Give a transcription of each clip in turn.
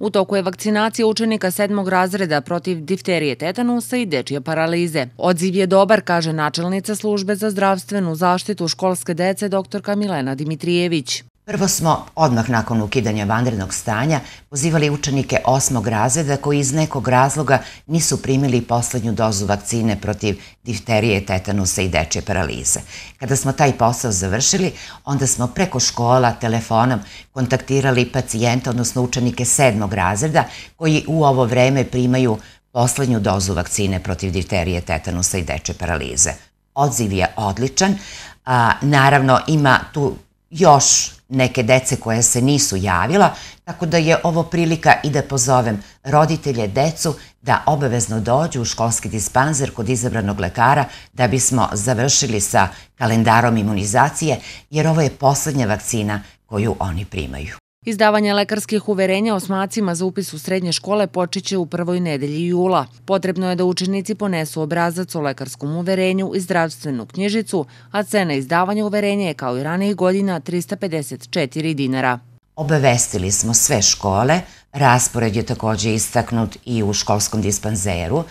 U toku je vakcinacija učenika sedmog razreda protiv difterije tetanusa i dečije paralize. Odziv je dobar, kaže načelnica službe za zdravstvenu zaštitu školske dece doktorka Milena Dimitrijević. Prvo smo, odmah nakon ukidanja vanrednog stanja, pozivali učenike osmog razreda koji iz nekog razloga nisu primili poslednju dozu vakcine protiv difterije, tetanusa i dečje paralize. Kada smo taj posao završili, onda smo preko škola telefonom kontaktirali pacijenta, odnosno učenike sedmog razreda, koji u ovo vreme primaju poslednju dozu vakcine protiv difterije, tetanusa i dečje paralize. Odziv je odličan, a, naravno ima tu još neke dece koje se nisu javila, tako da je ovo prilika i da pozovem roditelje, decu da obavezno dođu u školski dispanzer kod izabranog lekara da bismo završili sa kalendarom imunizacije, jer ovo je poslednja vakcina koju oni primaju. Izdavanje lekarskih uverenja osmacima za upis u srednje škole počeće u prvoj nedelji jula. Potrebno je da učenici ponesu obrazac o lekarskom uverenju i zdravstvenu knjižicu, a cena izdavanja uverenja je kao i ranih godina 354 dinara. Obavestili smo sve škole, raspored je takođe istaknut i u školskom dispanzeru.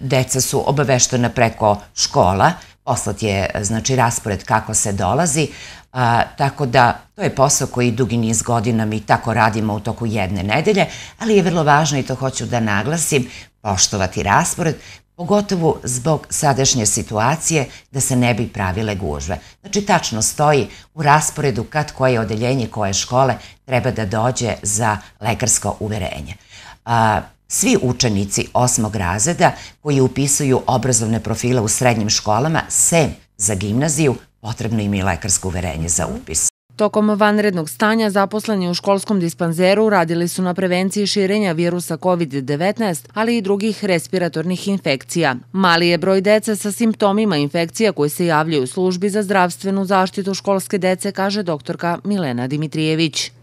Deca su obaveštena preko škola, poslat je znači, raspored kako se dolazi, a, tako da to je posao koji dugi niz godina mi tako radimo u toku jedne nedelje, ali je vrlo važno i to hoću da naglasim, poštovati raspored, pogotovo zbog sadašnje situacije da se ne bi pravile gužve. Znači, tačno stoji u rasporedu kad koje odeljenje koje škole treba da dođe za lekarsko uverenje. A, Svi učenici osmog razreda koji upisuju obrazovne profile u srednjim školama, sem za gimnaziju, potrebno im je lekarsko uverenje za upis. Tokom vanrednog stanja zaposleni u školskom dispanzeru radili su na prevenciji širenja virusa COVID-19, ali i drugih respiratornih infekcija. Mali je broj dece sa simptomima infekcija koji se javljaju u službi za zdravstvenu zaštitu školske dece, kaže doktorka Milena Dimitrijević.